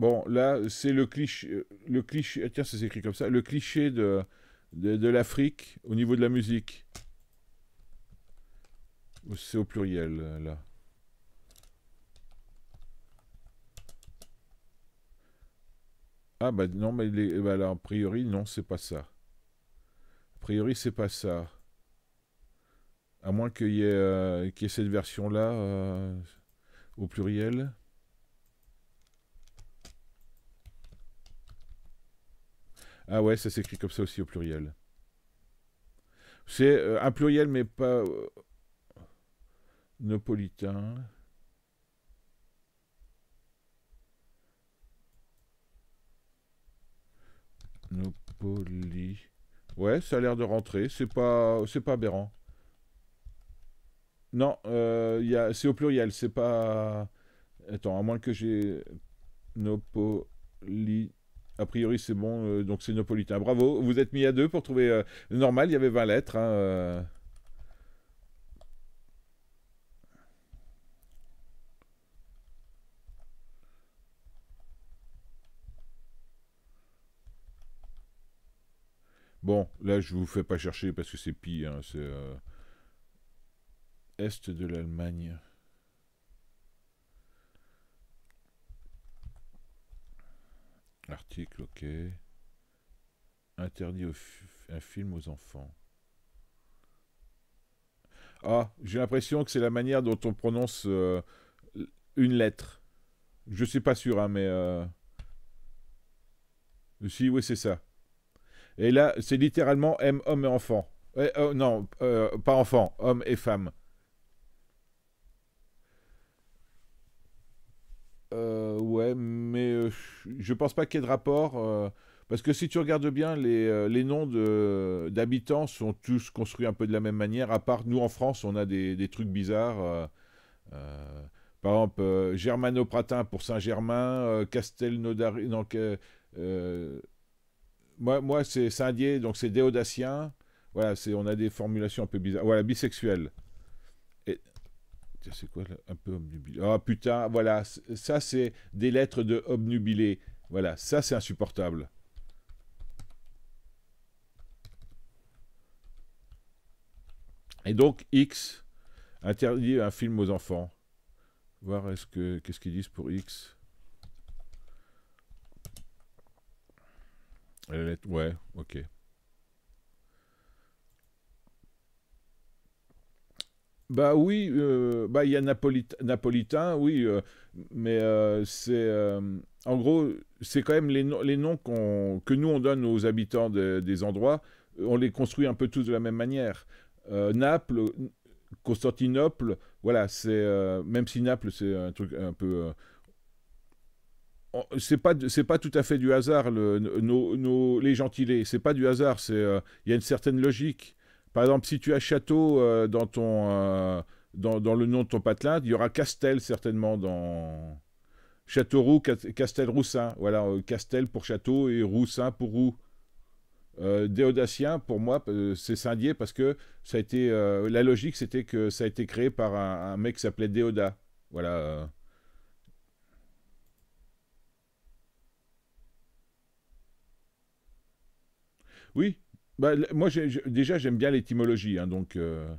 Bon, là, c'est le cliché. Le cliché. Tiens, c'est écrit comme ça. Le cliché de, de, l'Afrique au niveau de la musique. C'est au pluriel, là. Ah, bah non, mais les, bah, là, a priori, non, c'est pas ça. A priori, c'est pas ça. À moins qu'il y, ait euh, cette version-là euh, au pluriel. Ah ouais, ça s'écrit comme ça aussi au pluriel. C'est euh, un pluriel, mais pas euh, napolitain. Ouais, ça a l'air de rentrer. C'est pas, c'est pas aberrant. Non, euh, a, c'est au pluriel. C'est pas. Attends, à moins que j'ai Nopoli. A priori, c'est bon, euh, donc c'est napolitain. Bravo, vous êtes mis à deux pour trouver. Euh, normal, il y avait 20 lettres. Hein, euh. Bon, là, je vous fais pas chercher parce que c'est pire. Hein, c'est Est de l'Allemagne. Article, ok. Interdit un film aux enfants. Ah, j'ai l'impression que c'est la manière dont on prononce euh, une lettre. Je suis pas sûr, hein, mais... Euh, si, oui, c'est ça. Et là, c'est littéralement M, homme et enfant. Oh, non, euh, pas enfant, homme et femme. mais euh, je pense pas qu'il y ait de rapport. Euh, parce que si tu regardes bien, les, euh, les noms d'habitants sont tous construits un peu de la même manière, à part nous en France, on a des, des trucs bizarres. par exemple, Germanopratin Germano-Pratin pour Saint-Germain, Castelnaudary. moi, moi c'est Saint-Dié, donc c'est Déodacien. Voilà, on a des formulations un peu bizarres. Voilà, bisexuel. C'est quoi Un peu obnubilé. Oh putain, voilà, ça c'est des lettres de obnubilé. Voilà, ça c'est insupportable. Et donc X interdit un film aux enfants. Voir est-ce que qu'est-ce qu'ils disent pour X. Ouais, ok. Bah oui, euh, bah il y a Napolitain, oui, euh, mais euh, c'est en gros c'est quand même les, les noms que nous on donne aux habitants des endroits, on les construit un peu tous de la même manière. Naples, Constantinople, voilà, c'est même si Naples c'est un truc un peu c'est pas c'est pas tout à fait du hasard nos, les gentilés, c'est pas du hasard, c'est il y a une certaine logique. Par exemple, si tu as château euh, dans, ton, euh, dans, le nom de ton patelin, il y aura Castel certainement dans Châteauroux, Castel-Roussin. Voilà, euh, Castel pour château et Roussin pour roux. Déodacien, pour moi, c'est Saint-Dié, parce que ça a été. la logique, c'était que ça a été créé par un, mec qui s'appelait Déoda. Voilà. Oui, bah, moi, déjà, j'aime bien l'étymologie, hein, donc... Euh,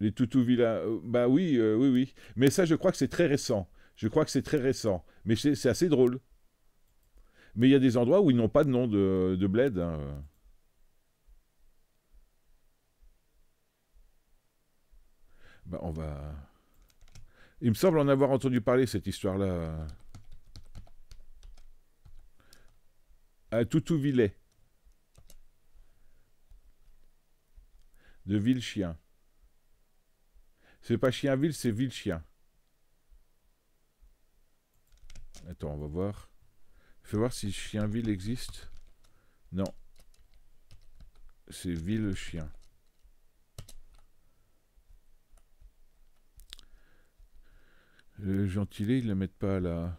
les toutous euh, bah oui, euh, oui, oui. Mais ça, je crois que c'est très récent. Je crois que c'est très récent. Mais c'est assez drôle. Mais il y a des endroits où ils n'ont pas de nom de, bled. Hein, bah, on va... Il me semble en avoir entendu parler, cette histoire-là. À Toutou de Ville-Chien. C'est pas chien ville, c'est Ville-Chien. Attends, on va voir. Fais voir si ville existe. Non. C'est Ville-Chien. Le gentilé, ils le mettent pas là.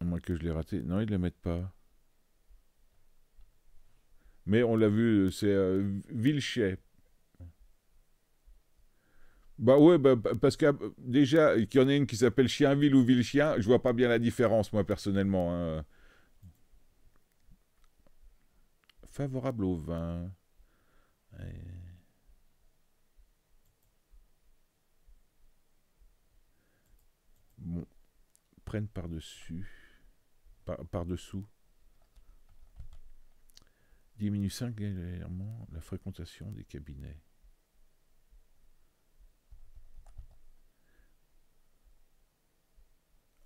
Moi moins que je l'ai raté. Non, ils le mettent pas. Mais on l'a vu, c'est euh, Ville-Chien. Bah ouais, bah, parce que euh, déjà, qu'il y en a une qui s'appelle Chienville ou Ville-Chien, je vois pas bien la différence, moi, personnellement. Hein. Favorable au vin. Bon. Prennent par-dessus. Par-dessous. diminue singulièrement la fréquentation des cabinets.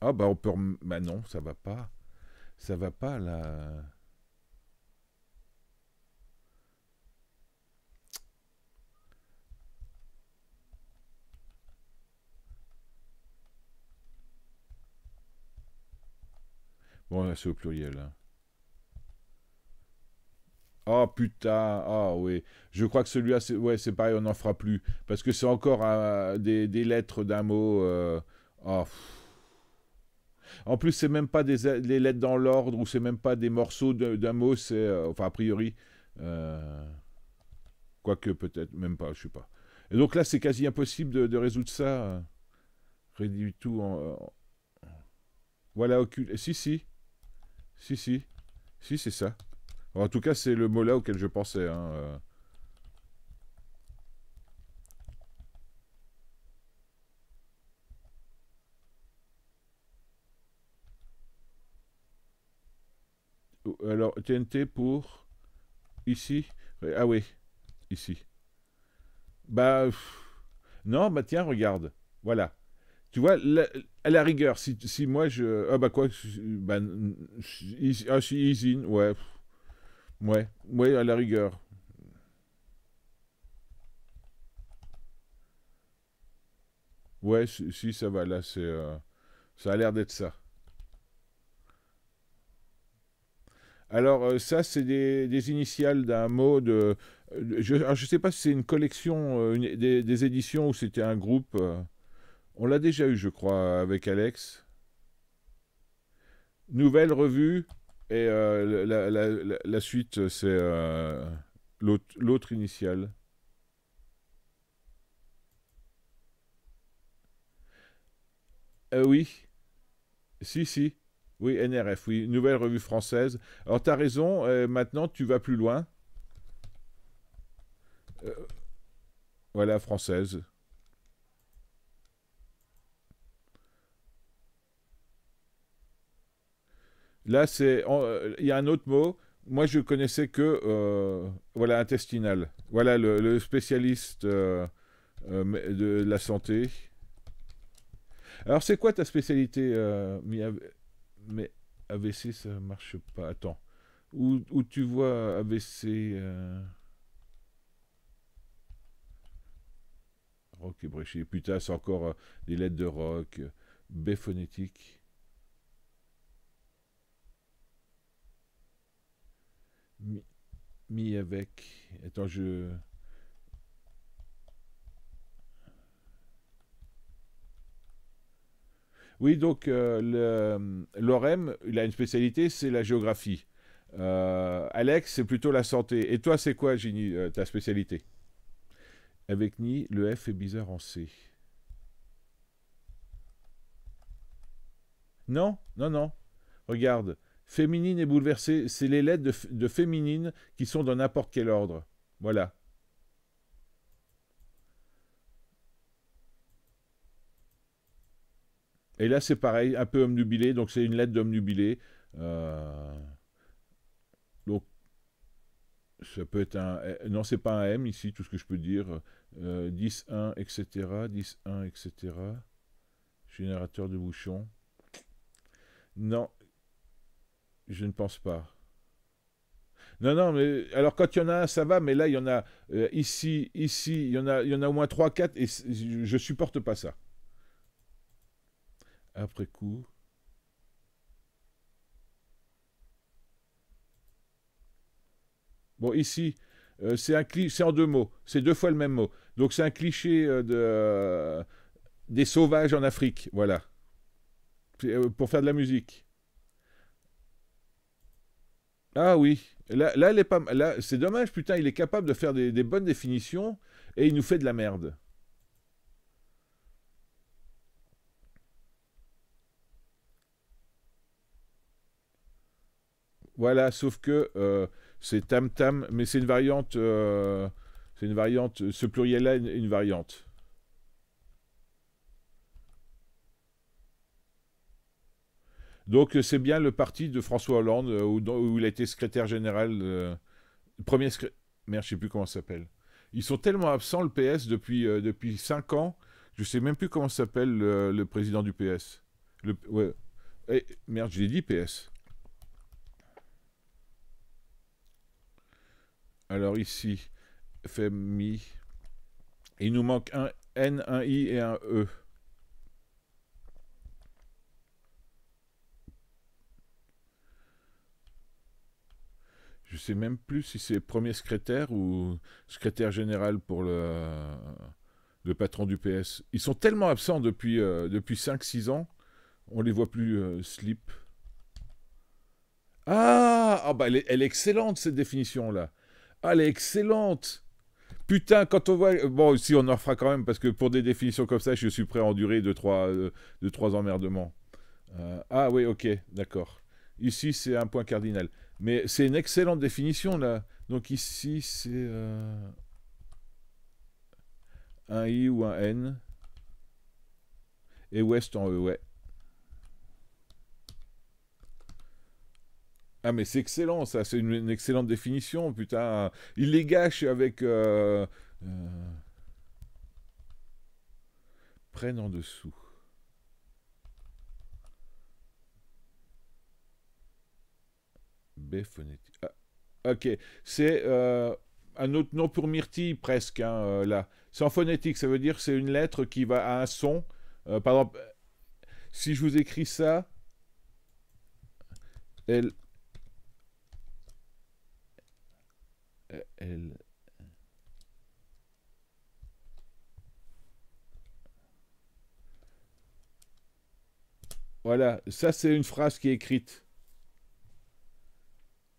Ah bah on peut... Bah non, ça va pas. Ça va pas là. Bon, c'est au pluriel. Oh putain, ah oui. Je crois que celui-là, c'est ouais, c'est pareil, on n'en fera plus. Parce que c'est encore euh, des, lettres d'un mot. Euh, oh, en plus, c'est même pas des lettres dans l'ordre ou c'est même pas des morceaux d'un mot. C'est euh, enfin a priori, euh, quoique peut-être même pas, je sais pas. Et donc là, c'est quasi impossible de, résoudre ça. Euh, Réduit tout en, voilà Si si, si si, si c'est ça. en tout cas, c'est le mot là auquel je pensais. Hein. Alors, TNT pour... Ici euh, Ah oui, ici. Bah... Non, bah tiens, regarde. Voilà. Tu vois, la, à la rigueur, si, si, moi je... Ah bah quoi bah, Ah si, Easy, ouais. Ouais, ouais, à la rigueur. Ouais, si, ça va, là, c'est... Euh, ça a l'air d'être ça. Alors euh, ça, c'est des, initiales d'un mot de... je ne ah, sais pas si c'est une collection euh, des, éditions ou c'était un groupe. Euh. on l'a déjà eu, je crois, avec Alex. Nouvelle revue. Et la, suite, c'est l'autre initiale. oui. Si, si. Oui, NRF, oui, Nouvelle Revue Française. Alors, tu as raison, euh, maintenant, tu vas plus loin. Euh, voilà, Française. Là, c'est, euh, il y a un autre mot. Moi, je connaissais que, voilà, intestinal. Voilà, le, spécialiste de la santé. Alors, c'est quoi ta spécialité, mais AVC, ça marche pas. Attends. Où, où tu vois AVC euh, Rock et bréché. Putain, c'est encore euh, des lettres de rock. B phonétique. mi avec. Attends, je. Oui, donc euh, euh, l'OREM, il a une spécialité, c'est la géographie. Euh, Alex, c'est plutôt la santé. Et toi, c'est quoi, Gini, euh, ta spécialité Avec Ni, le F est bizarre en C. Non, non, non. Regarde, féminine et bouleversée, c'est les lettres de, de féminine qui sont dans n'importe quel ordre. Voilà. Et là, c'est pareil, un peu omnubilé. Donc, c'est une lettre d'omnubilé. Euh, donc, ça peut être un... Euh, non, c'est pas un M ici, tout ce que je peux dire. 10, 1, etc. 10, 1, etc. Générateur de bouchons. Non, je ne pense pas. Non, non, mais alors quand il y en a un, ça va, mais là, il y en a euh, ici, ici, il y en a, il y en a au moins 3, 4, et je supporte pas ça après coup. Bon, ici, euh, c'est un c'est en deux mots, c'est deux fois le même mot. Donc c'est un cliché euh, de, euh, des sauvages en Afrique, voilà, pour faire de la musique. Ah oui, là, là, là c'est dommage, putain, il est capable de faire des bonnes définitions et il nous fait de la merde. Voilà, sauf que euh, c'est Tam Tam, mais c'est une variante. Euh, c'est une variante. Ce pluriel-là est une, variante. Donc euh, c'est bien le parti de François Hollande, où, il a été secrétaire général. premier secrétaire. Merde, je sais plus comment ça s'appelle. Ils sont tellement absents, le PS, depuis, depuis 5 ans. Je sais même plus comment s'appelle le, président du PS. Le, ouais. Eh, merde, je l'ai dit PS. Alors ici, FMI. Il nous manque un N, un I et un E. Je sais même plus si c'est premier secrétaire ou secrétaire général pour le, patron du PS. Ils sont tellement absents depuis, euh, depuis 5-6 ans, on les voit plus euh, slip. Ah, ah bah, elle est excellente cette définition-là. Ah, elle est excellente Putain, quand on voit. Bon, si on en fera quand même, parce que pour des définitions comme ça, je suis prêt à endurer 2-3 euh, trois, emmerdements. Euh, ah oui, ok, d'accord. Ici, c'est un point cardinal. Mais c'est une excellente définition, là. Donc ici, c'est euh, un I ou un N. Et ouest en E, ouais. Ah mais c'est excellent ça, c'est une, excellente définition, putain. Il les gâche avec... Euh, euh prennent en dessous. B phonétique. Ah, ok, c'est euh, un autre nom pour myrtille presque, hein, euh, là. C'est en phonétique, ça veut dire c'est une lettre qui va à un son. par exemple, si je vous écris ça... L Euh, voilà, ça c'est une phrase qui est écrite.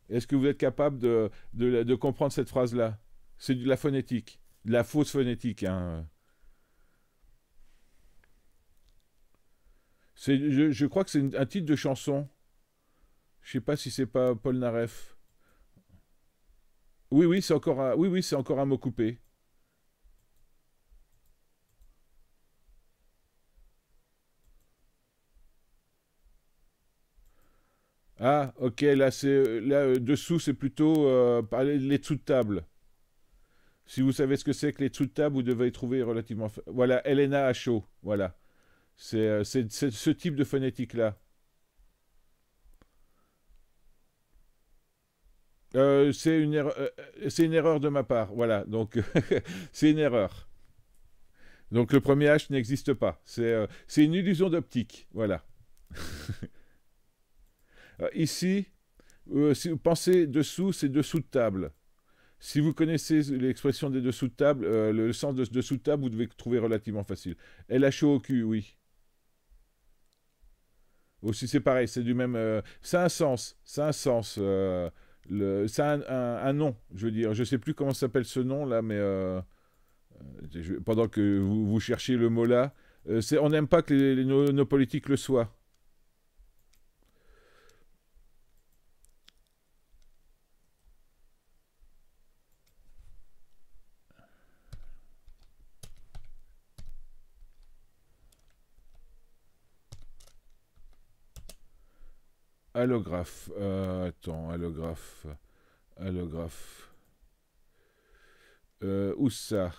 Est-ce que vous êtes capable de, comprendre cette phrase-là C'est de la phonétique, de la fausse phonétique. Hein. Je, je, crois que c'est un titre de chanson. Je sais pas si c'est pas Paul Naref. Oui, oui, c'est encore, un... oui, c'est encore un mot coupé. Ah, ok, là, c'est, là euh, dessous, c'est plutôt euh, les dessous de table. Si vous savez ce que c'est que les dessous de table, vous devez trouver relativement... Voilà, Elena à chaud, voilà. Euh, c'est, ce type de phonétique-là. Euh, euh, euh, c'est une, erreur de ma part, voilà, donc c'est une erreur. Donc le premier H n'existe pas, c'est une illusion d'optique, voilà. ici, si vous pensez dessous, c'est dessous de table. Si vous connaissez l'expression des dessous de table, le, sens de dessous de table, vous devez trouver relativement facile. LHO au cul, oui. Aussi, c'est pareil, c'est du même... ça un sens, c'est un sens... Le, ça un, nom, je veux dire. Je ne sais plus comment s'appelle ce nom là, mais euh, euh, pendant que vous, cherchez le mot là, euh, c'est on n'aime pas que nos, politiques le soient. Allographe. Euh, attends, allographe. Allographe. Euh, où ça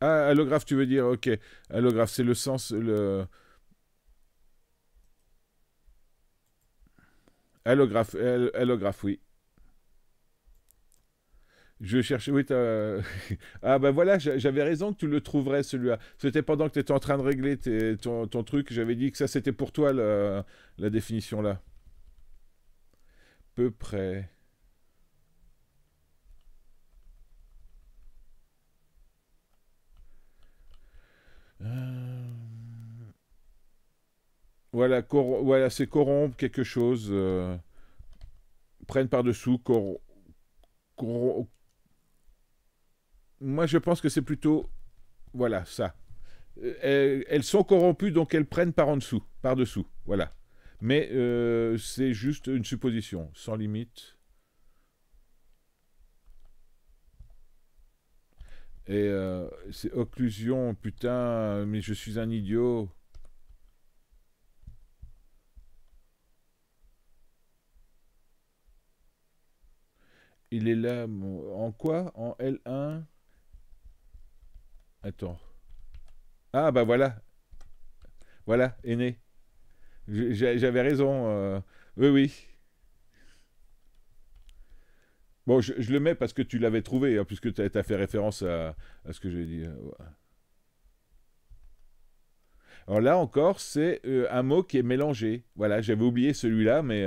Ah, allographe, tu veux dire, ok. Allographe, c'est le sens, le... Allographe, allographe, oui. Je cherchais. Oui, ah ben voilà, j'avais raison que tu le trouverais celui-là. C'était pendant que tu étais en train de régler ton, truc, j'avais dit que ça c'était pour toi la, définition là. Peu près. Euh, voilà, voilà c'est corrompre quelque chose. Euh, prenne Prennent par-dessous, cor moi, je pense que c'est plutôt, voilà, ça. Euh, elles, sont corrompues, donc elles prennent par en dessous, par dessous, voilà. Mais euh, c'est juste une supposition, sans limite. Et euh, c'est occlusion, putain, mais je suis un idiot. Il est là, en quoi En L1 Attends. Ah bah voilà. Voilà, aîné. J'avais raison. Euh. Oui, oui. Bon, je, le mets parce que tu l'avais trouvé, hein, puisque tu as, fait référence à, ce que j'ai dit. Euh, Alors là encore, c'est euh, un mot qui est mélangé. Voilà, j'avais oublié celui-là, mais...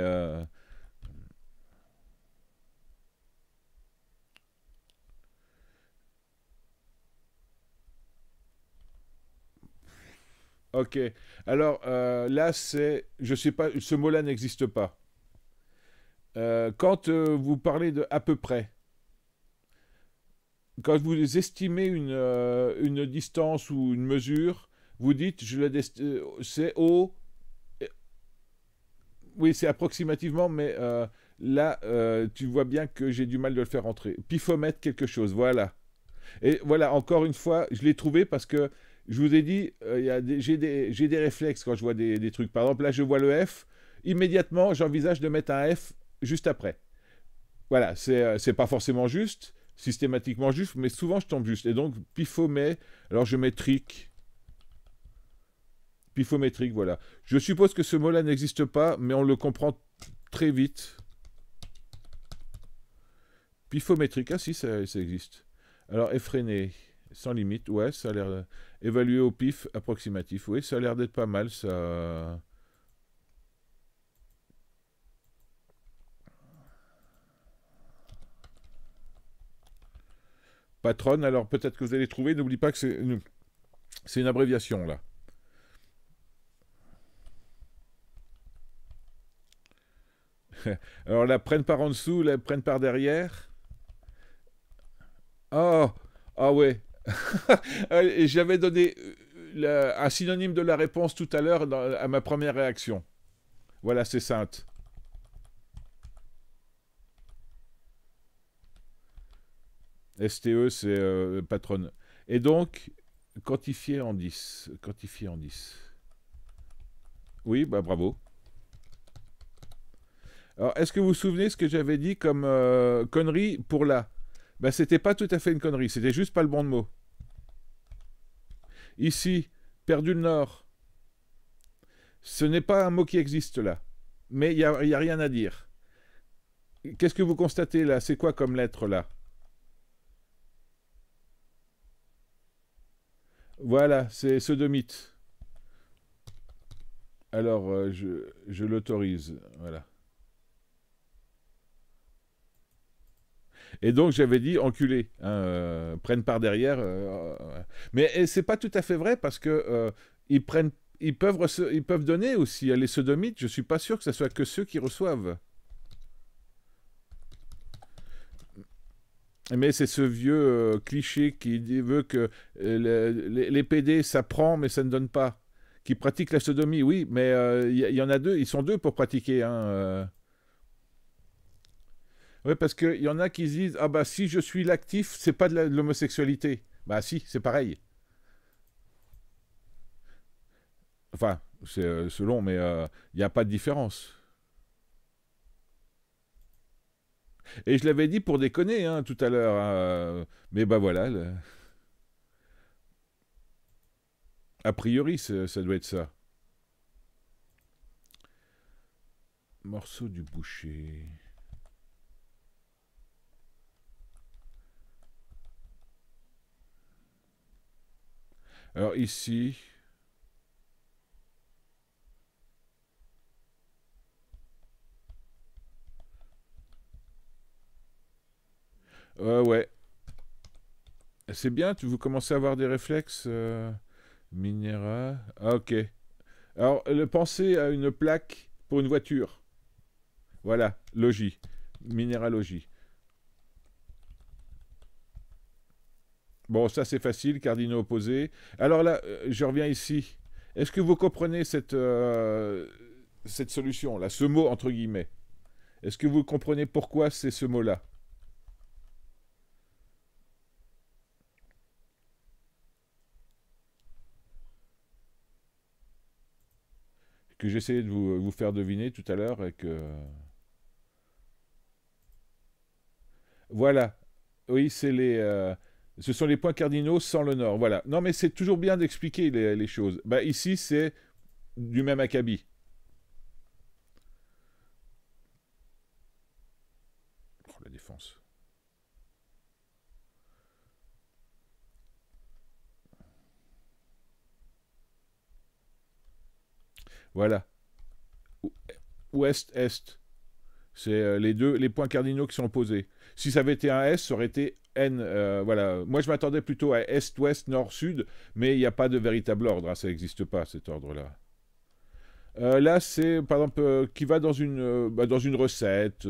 Ok. Alors euh, là, c'est, je sais pas, ce mot-là n'existe pas. Euh, quand euh, vous parlez de à peu près, quand vous estimez une, distance ou une mesure, vous dites, je la c'est au, oui, c'est approximativement, mais là, tu vois bien que j'ai du mal de le faire entrer. mettre quelque chose, voilà. Et voilà, encore une fois, je l'ai trouvé parce que je vous ai dit, euh, j'ai des, des, réflexes quand je vois des, trucs. Par exemple, là, je vois le F. Immédiatement, j'envisage de mettre un F juste après. Voilà, c'est euh, pas forcément juste, systématiquement juste, mais souvent je tombe juste. Et donc, pifomet, alors je mets trick. Pifométrique, voilà. Je suppose que ce mot-là n'existe pas, mais on le comprend très vite. Pifométrique, ah si, ça existe. Alors, effréné sans limite, ouais, ça a l'air. Euh, évalué au pif, approximatif, oui, ça a l'air d'être pas mal, ça. Patronne, alors peut-être que vous allez trouver, n'oublie pas que c'est une... une abréviation là. Alors la prennent par en dessous, la prennent par derrière. Oh, ah ouais, euh, j'avais donné euh, un synonyme de la réponse tout à l'heure à ma première réaction. Voilà, c'est sainte. STE, c'est euh, patronne. Et donc, quantifié en 10. Quantifié en 10. Oui, bah bravo. Alors, est-ce que vous vous souvenez ce que j'avais dit comme connerie pour la ce bah, c'était pas tout à fait une connerie, c'était juste pas le bon mot. Ici, perdu le nord. Ce n'est pas un mot qui existe là, mais il n'y a, a rien à dire. Qu'est-ce que vous constatez là C'est quoi comme lettre là Voilà, c'est mythe. Alors, euh, je, je l'autorise. Voilà. Et donc j'avais dit enculé, hein, euh, prennent par derrière. Euh, mais mais c'est pas tout à fait vrai parce que euh, ils prennent, ils peuvent, ils peuvent donner aussi. Hein, les sodomites, je suis pas sûr que ce soit que ceux qui reçoivent. Mais c'est ce vieux cliché qui veut que les, les PD, ça prend mais ça ne donne pas qui pratiquent la sodomie, oui, mais il y, en a deux, ils sont deux pour pratiquer. Hein, oui, parce qu'il y en a qui se disent Ah bah si je suis l'actif, c'est pas de l'homosexualité. Bah si, c'est pareil. Enfin, c'est euh, selon, mais il euh, n'y a pas de différence. Et je l'avais dit pour déconner hein, tout à l'heure. Hein, euh, mais bah voilà. A priori, ça doit être ça. Morceau du boucher. Alors ici, ouais. C'est bien, tu, vous commencez à avoir des réflexes. Euh, Minéra... Ah, ok. Alors, le, pensez à une plaque pour une voiture. Voilà, logis. Minéralogie. Bon, ça c'est facile, cardinaux opposés. Alors là, euh, je reviens ici. Est-ce que vous comprenez cette, euh, cette solution, là, ce mot entre guillemets Est-ce que vous comprenez pourquoi c'est ce mot-là Que j'essayais de vous, faire deviner tout à l'heure et que. Voilà. Oui, c'est les. Euh, ce sont les points cardinaux sans le nord. Voilà. Non, mais c'est toujours bien d'expliquer les, choses. Bah, ici, c'est du même acabit. Oh, la défense. Voilà. Ouest-Est. C'est euh, les deux, les points cardinaux qui sont opposés. Si ça avait été un S, ça aurait été euh, voilà. Moi, je m'attendais plutôt à Est, Ouest, Nord, Sud, mais il n'y a pas de véritable ordre. Hein. ça n'existe pas, cet ordre-là. Euh, là, c'est, par exemple, euh, qui va dans une, bah, dans une recette,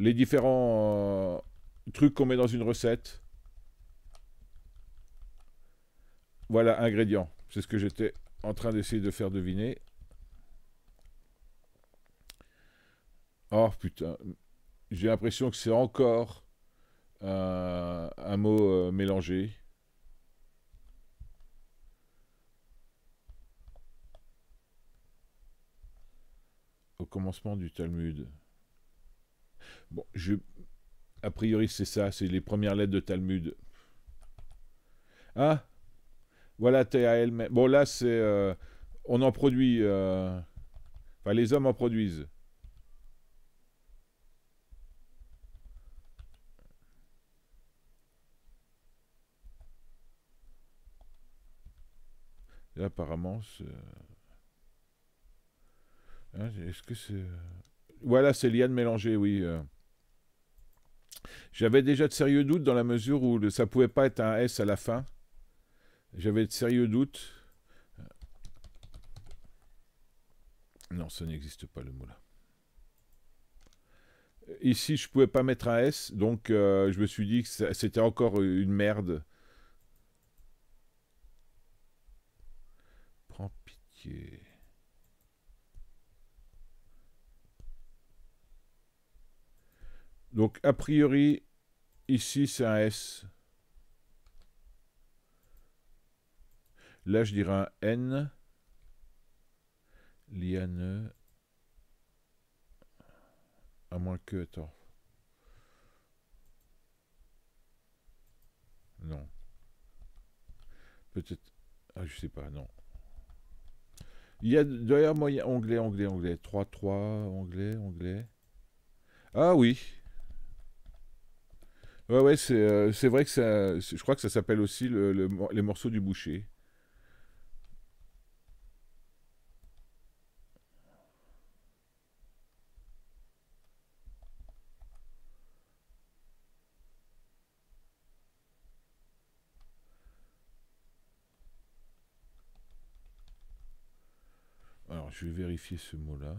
les différents trucs qu'on met dans une recette. Voilà, ingrédients. C'est ce que j'étais en train d'essayer de faire deviner. Oh putain, j'ai l'impression que c'est encore euh, un, mot euh, mélangé. Au commencement du Talmud. Bon, je... A priori, c'est ça, c'est les premières lettres de Talmud. Ah Voilà, TAL. E. Bon, là, c'est... Euh, on en produit... Enfin, les hommes en produisent. apparemment, c'est... Hein, est-ce que c'est... Euh, voilà, c'est Liane Mélanger, oui. Euh. J'avais déjà de sérieux doutes dans la mesure où ça pouvait pas être un S à la fin. J'avais de sérieux doutes. Non, ça n'existe pas le mot là. Ici, je pouvais pas mettre un S, donc euh, je me suis dit que c'était encore une merde. Donc, a priori, ici, c'est un S. Là, je dirais un N. Liane. À moins que... Non. Peut-être... Ah, je sais pas, non. Il y a d'ailleurs moi, anglais, anglais, anglais. 3, 3, anglais, anglais. Ah oui. Ouais, ouais, c'est euh, vrai que ça, je crois que ça s'appelle aussi le, les morceaux du boucher. je vais vérifier ce mot-là.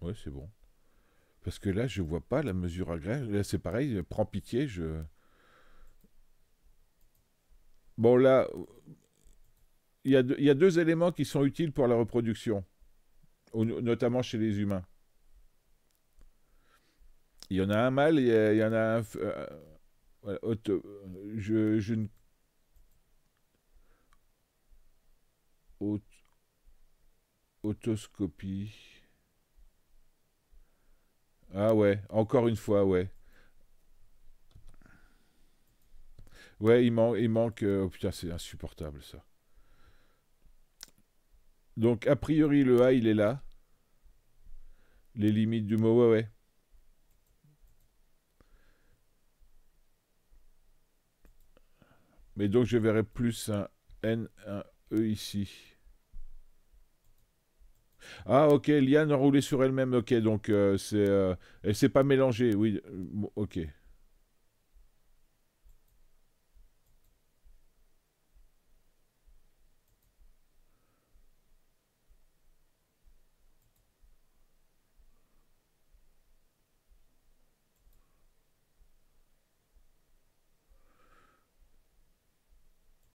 Ouais, c'est bon. Parce que là, je vois pas la mesure agréable. Là, c'est pareil, prends pitié, je... Bon, là, il y, a deux, éléments qui sont utiles pour la reproduction, notamment chez les humains. Il y en a un mâle, il y, en a un... Euh, euh, je ne Autoscopie. Ah ouais, encore une fois, ouais. Ouais, il, il manque... Euh, oh putain, c'est insupportable ça. Donc, a priori, le A, il est là. Les limites du mot, ouais, ouais. Mais donc, je verrai plus un N, un E ici. Ah, ok, Liane roulé sur elle-même, ok, donc euh, c'est. Euh, s'est pas mélangée, oui, euh, ok.